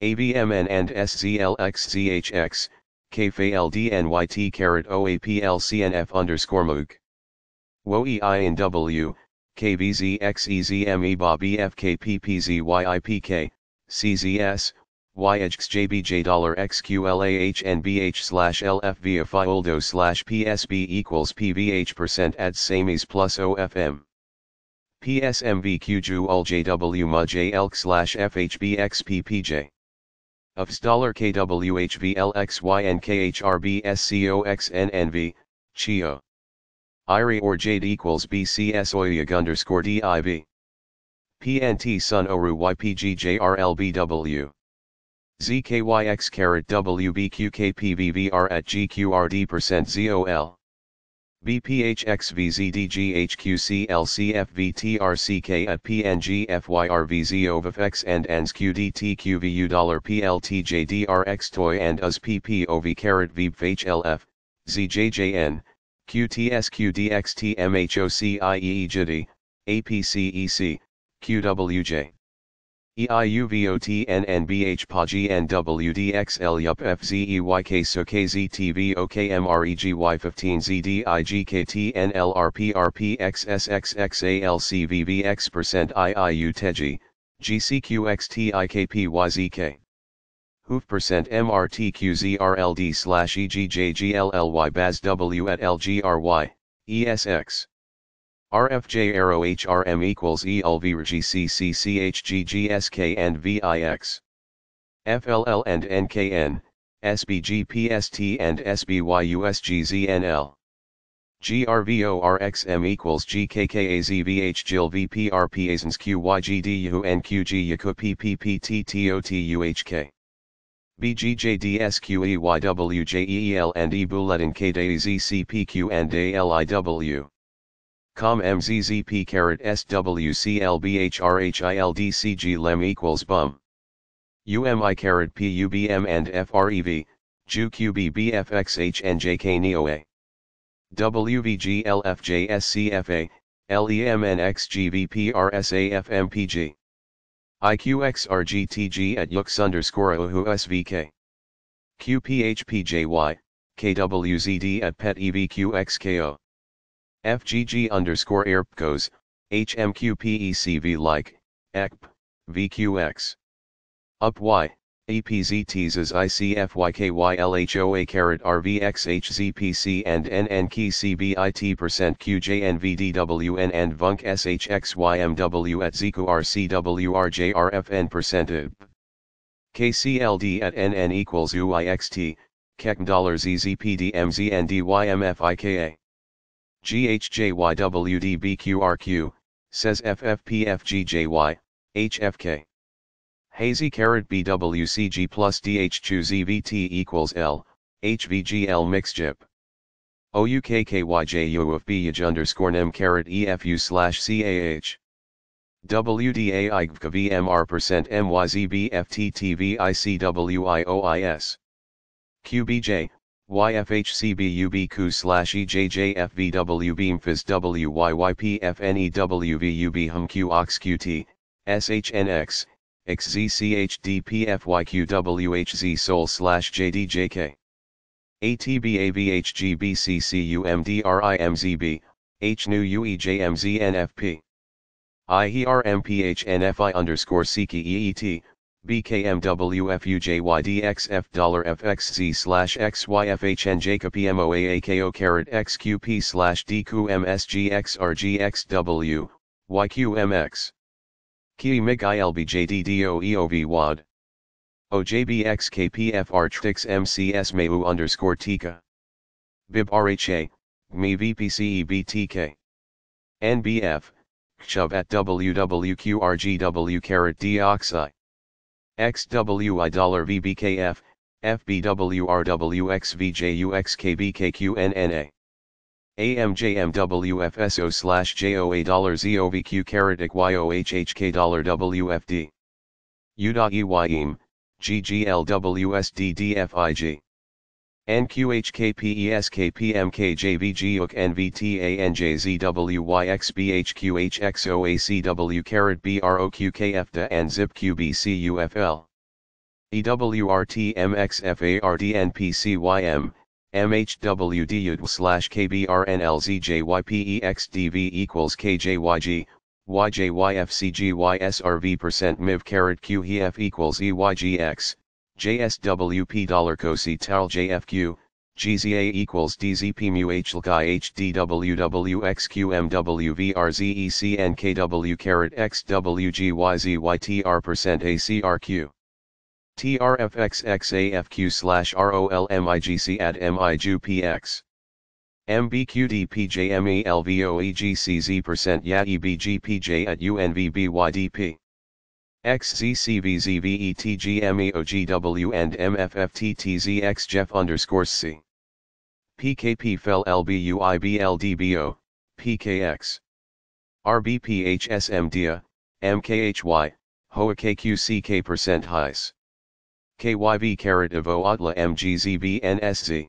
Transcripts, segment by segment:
ABMN and SZLXZHX KFALDNYT carat OAPLCNF underscore MOOC. WOEINW, KBZXEZME Bob EFKPPZYIPK, CZS, YHXJBJ dollar XQLAHNBH slash LFVFIOLDO slash PSB equals PVH percent at SAMES plus OFM. PSMVQJULJW MUJ ELK slash FHBXPPJ of Stoller KWHVLXY and KHRBSCOXNNV, Chio. IRI or Jade equals BCS Oyag underscore DIV. PNT Sun Oru YPGJRLBW. ZKYX carat WBQKPVVR at GQRD percent ZOL. VPHXVZDGHQCLCFVTRCK at PNGFYRVZOVFX and ANSQDTQVU dollar PLTJDRX toy and US PPOV carrot ZJJN, APCEC, QWJ. EIUVOTNNBH POGNWDXL YUP FZEYK SOKZTVOKMREGY15ZDIGKTNLRPRPXSXXALCVVX percent IIU TEGI, GCQXTIKPYZK. Hoof percent MRTQZRLD slash EGJGLLY BAS W at LGRY, ESX. RFJROHRM equals ELVRGCCCHGGSK and VIX. FLL and NKN, SBGPST and SBYUSGZNL. GRVORXM equals GKKAZVH GIL VPRPASNS QYGDU and QGYKU PPPTTOTUHK. BGJDSQEYWJEEL and EBULETIN KDAZCPQ and ALIW com mzzp carat swclbhrhildcg lem equals bum. umi carat pubm and frev, juqbbfxh and jkneoa. wvglfjscfa, lemnxgvprsafmpg. iqxrgtg at yux underscore ohu svk. qphpjy, kwzd at pet evqxko. FGG underscore airpco's HMQPECV like, ACP, VQX. Up Y, EPZTs as ICFYKYLHOA carat RVXHZPC and NNKCBIT percent QJNVDWN and VUNC SHXYMW at ZQRCWRJRFN percent IP. KCLD at NN equals UIXT, kek dollars zzpdmzndymfika. GHJYWDBQRQ, says FFPFGJY, HFK. Hazy carrot BWCG plus dh choose zvt equals L, HVGL jip OUKKYJU of BUJ underscore M carrot EFU slash CAH. VMR percent MYZBFTTVICWIOIS. QBJ, YFHCBUBQ slash EJJFVWBMFIS WYYPFNEWVUB HUMQ OXQT, SHNX, XZCHDPFYQWHZ SOL slash JDJK. ATBAVHGBCCUMDRIMZB, HNUUEJMZNFP. IERMPHNFI_ underscore CKEET, bkmwfujydxffxz dollar FXZ slash XYFHN Jacob EMOAAKO XQP slash DQMSGXRGXW, YQMX. Ki MIG ILBJDDOEOV WAD. OJBXKPFR TRIX MCS MAU underscore TIKA. BIB RHA, ME NBF, CHUV at WWQRGW DOXI. XWI VBKF FBWRWXVJUXKBKQNNA. AMJMWFSO slash JOA dollar ZOVQ carat YOHHK dollar WFD. UDA EYEM, GGLWSDDFIG. NQHKPESKPMKJVGUK NVTANJZWYXBHQHXOACW carrot BROQKFDA and ZIPQBCUFL. EWRTMXFARDNPCYM, MHWDUD slash KBRNLZJYPEXDV equals KJYG, YJYFCGYSRV percent MIV carrot QHEF equals EYGX. JSWP dollar cosi tal JFQ, GZA equals DZP mu HLKI HDWWXQMWVRZECNKW carat XWGYZYTR percent ACRQ. TRFXXAFQ slash ROLMIGC at MIGUPX. MBQDPJMELVOEGCZ percent YAEBGPJ at UNVBYDP. XZCVZVETGMEOGW and MFFTTZX Jeff underscore C. PKP fell LBUIBLDBO, PKX. RBPHSMDIA, MKHY, HOA KQCK percent highs. KYV carat of OATLA MGZVNSZ.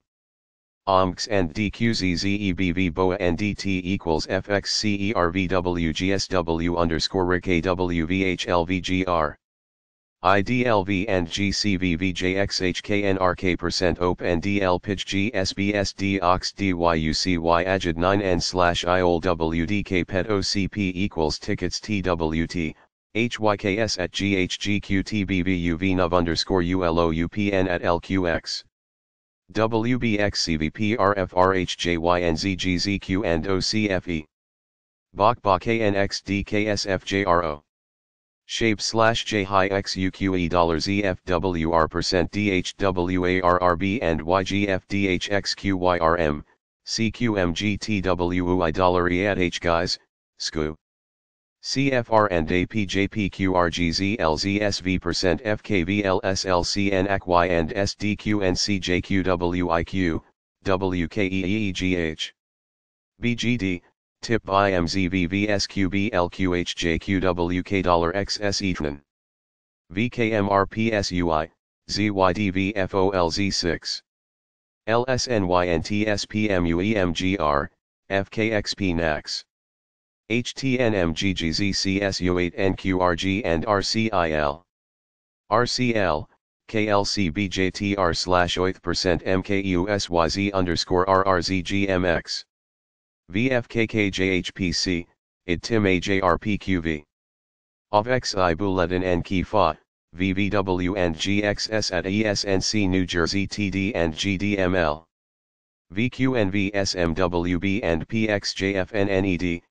OMX and DQZZEBV BOA and DT equals FXCERVWGSW underscore RICKAWVHLVGR. IDLV and GCVVJXHKNRK percent OP and DL PIDGE GSBS DYUCY AGID 9 N slash IOL WDK PET OCP equals tickets TWT, HYKS at GHGQTBVUVNUV underscore ULOUPN at LQX. WBXCVPRFRHJYNZGZQ and OCFE. Bok Bok Shape slash J high XUQE dollars EFWR percent DHWARRB and dollar E at H guys, CFR and APJPQRGZLZSV% FKVLSLCN ACY and SDQNCJQWIQ, WKEEGH. BGD, TIP IMZVVSQBLQHJQWK dollar XS Etron. VKMRPSUI, ZYDVFOLZ6. LSNYNTSPMUEMGR, FKXPNAX. HTNMGGZCSU8NQRG and RCIL. RCL, KLCBJTR slash oith percent MKUSYZ underscore RRZGMX. VFKKJHPC, IDTIMAJRPQV. OVXI Bulletin and KIFA, VVW and GXS at ESNC New Jersey TD and GDML. VQNVSMWB and PXJFNNED,